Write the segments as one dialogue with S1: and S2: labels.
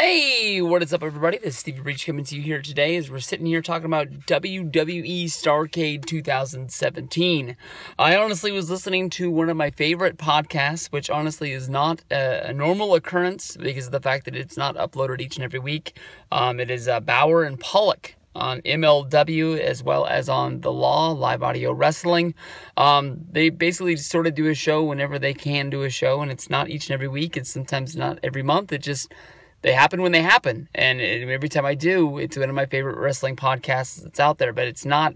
S1: Hey, what is up, everybody? This is Stevie Breach coming to you here today as we're sitting here talking about WWE Starcade 2017. I honestly was listening to one of my favorite podcasts, which honestly is not a, a normal occurrence because of the fact that it's not uploaded each and every week. Um, it is uh, Bauer and Pollock on MLW as well as on The Law, Live Audio Wrestling. Um, they basically sort of do a show whenever they can do a show, and it's not each and every week. It's sometimes not every month. It just they happen when they happen. And every time I do, it's one of my favorite wrestling podcasts that's out there. But it's not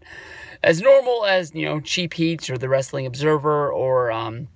S1: as normal as, you know, Cheap Heat or The Wrestling Observer or, um,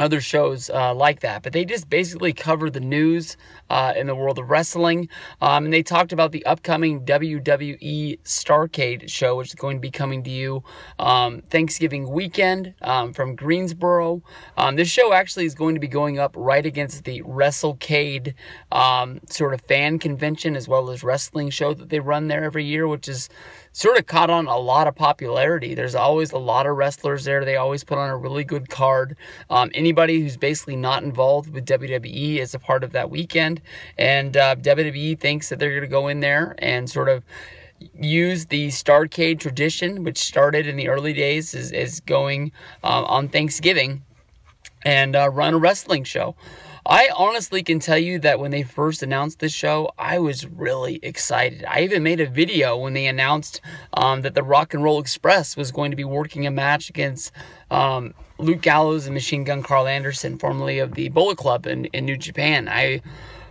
S1: other shows uh, like that. But they just basically covered the news uh, in the world of wrestling. Um, and they talked about the upcoming WWE Starcade show, which is going to be coming to you um, Thanksgiving weekend um, from Greensboro. Um, this show actually is going to be going up right against the WrestleCade um, sort of fan convention as well as wrestling show that they run there every year, which is sort of caught on a lot of popularity. There's always a lot of wrestlers there. They always put on a really good card. Um, anybody who's basically not involved with WWE is a part of that weekend. And uh, WWE thinks that they're going to go in there and sort of use the Starcade tradition, which started in the early days is going um, on Thanksgiving, and uh, run a wrestling show. I honestly can tell you that when they first announced this show, I was really excited. I even made a video when they announced um, that the Rock and Roll Express was going to be working a match against um, Luke Gallows and Machine Gun Carl Anderson, formerly of the Bullet Club in, in New Japan. I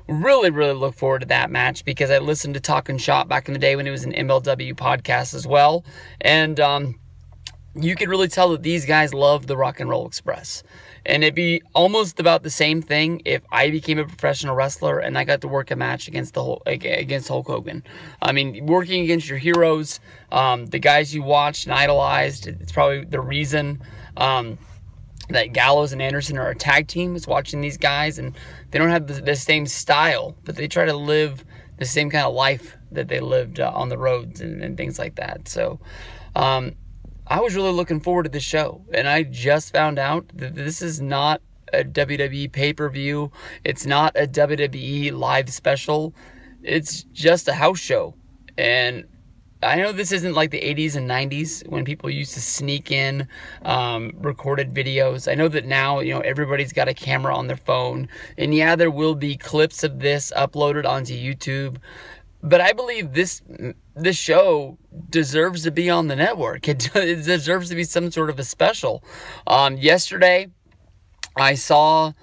S1: really, really look forward to that match because I listened to Talk and Shop back in the day when it was an MLW podcast as well. And um, you could really tell that these guys love the Rock and Roll Express. And it'd be almost about the same thing if I became a professional wrestler and I got to work a match against the whole, against Hulk Hogan. I mean, working against your heroes, um, the guys you watched and idolized, it's probably the reason. Um, that Gallows and Anderson are a tag team is watching these guys, and they don't have the, the, same style, but they try to live the same kind of life that they lived uh, on the roads and, and, things like that. So, um, I was really looking forward to the show, and I just found out that this is not a WWE pay per view. It's not a WWE live special. It's just a house show. And I know this isn't like the 80s and 90s when people used to sneak in um, recorded videos. I know that now, you know, everybody's got a camera on their phone. And yeah, there will be clips of this uploaded onto YouTube. But I believe this this show deserves to be on the network. It, it deserves to be some sort of a special. Um, yesterday, I saw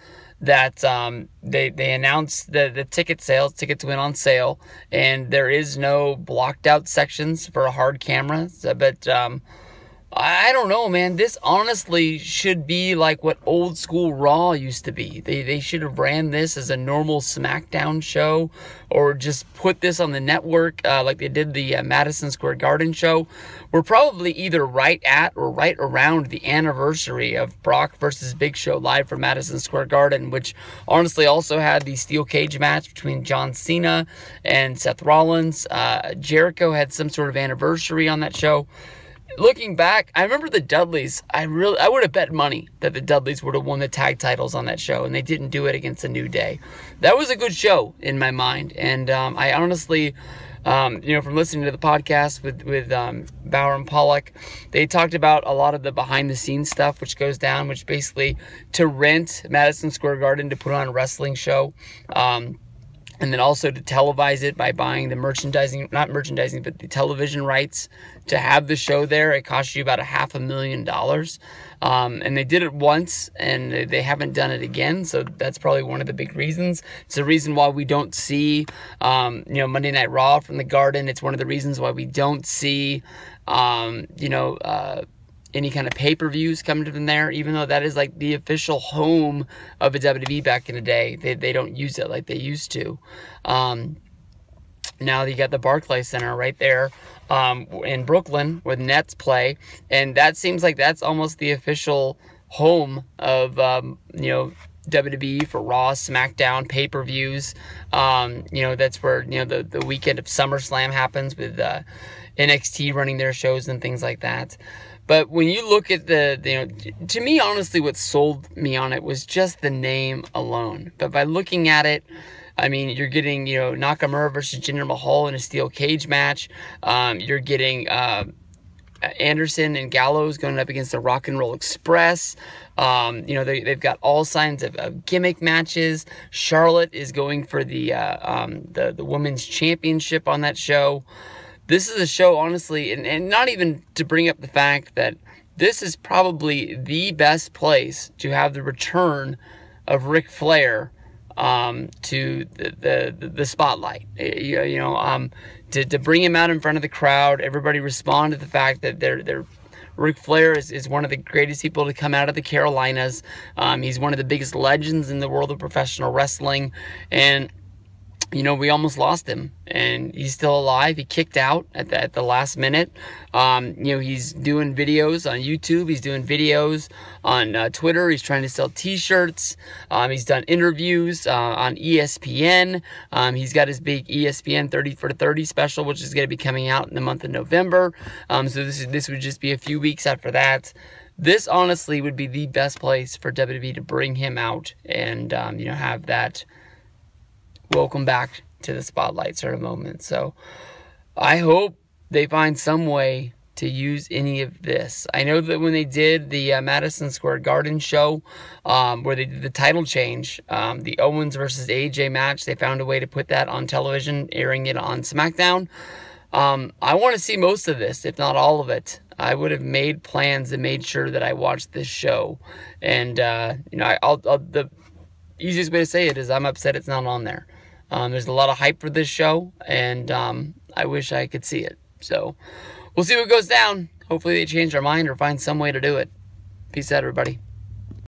S1: that um, they they announced the the ticket sales. Tickets went on sale, and there is no blocked out sections for a hard camera, so, but. Um, I don't know, man. This honestly should be like what old school Raw used to be. They, they should have ran this as a normal SmackDown show or just put this on the network uh, like they did the uh, Madison Square Garden show. We're probably either right at or right around the anniversary of Brock versus Big Show live from Madison Square Garden, which honestly also had the steel cage match between John Cena and Seth Rollins. Uh, Jericho had some sort of anniversary on that show looking back, I remember the Dudleys. I really I would have bet money that the Dudleys would have won the tag titles on that show, and they didn't do it against the New Day. That was a good show in my mind, and um, I honestly. Um, you know, from listening to the podcast with with um, Bauer and Pollock, they talked about a lot of the behind the scenes stuff, which goes down, which basically to rent Madison Square Garden to put on a wrestling show. Um, and then also to televise it by buying the merchandising not merchandising but the television rights to have the show there it cost you about a half a million dollars um, and they did it once and they haven't done it again so that's probably one of the big reasons it's the reason why we don't see um, you know monday night raw from the garden it's one of the reasons why we don't see um, you know uh, any kind of pay-per-views coming from there, even though that is like the official home of a WWE back in the day. They, they don't use it like they used to. Um, now you got the Barclay Center right there um, in Brooklyn where Nets play, and that seems like that's almost the official home of um, you know WWE for Raw, SmackDown, pay per views. Um, you know, that's where, you know, the, the weekend of SummerSlam happens with uh, NXT running their shows and things like that. But when you look at the, you know, to me, honestly, what sold me on it was just the name alone. But by looking at it, I mean, you're getting, you know, Nakamura versus Jinder Mahal in a steel cage match. Um, you're getting, uh, Anderson and Gallows going up against the Rock and Roll Express. Um, you know, they, have got all signs of, of, gimmick matches. Charlotte is going for the, uh, um, the, the women's championship on that show. This is a show, honestly, and, and not even to bring up the fact that this is probably the best place to have the return of Ric Flair um, to the, the, the spotlight. You, you know, um, to, to bring him out in front of the crowd. Everybody respond to the fact that they're they're Ric Flair is, is one of the greatest people to come out of the Carolinas. Um, he's one of the biggest legends in the world of professional wrestling, and you know, we almost lost him and he's still alive. He kicked out at the, at the last minute. Um, you know, he's doing videos on YouTube. He's doing videos on uh, Twitter. He's trying to sell t-shirts. Um, he's done interviews uh, on ESPN. Um, he's got his big ESPN 30 for 30 special, which is going to be coming out in the month of November. Um, so this, is, this would just be a few weeks after that this honestly would be the best place for WWE to bring him out and um, you know have that welcome back to the spotlight sort of moment. So I hope they find some way to use any of this. I know that when they did the uh, Madison Square Garden show, um, where they did the title change, um, the Owens versus AJ match, they found a way to put that on television, airing it on SmackDown. Um, I want to see most of this, if not all of it. I would have made plans and made sure that I watched this show. And, uh, you know, I, I'll, I'll, the easiest way to say it is I'm upset it's not on there. Um, there's a lot of hype for this show, and um, I wish I could see it. So we'll see what goes down. Hopefully, they change their mind or find some way to do it. Peace out, everybody.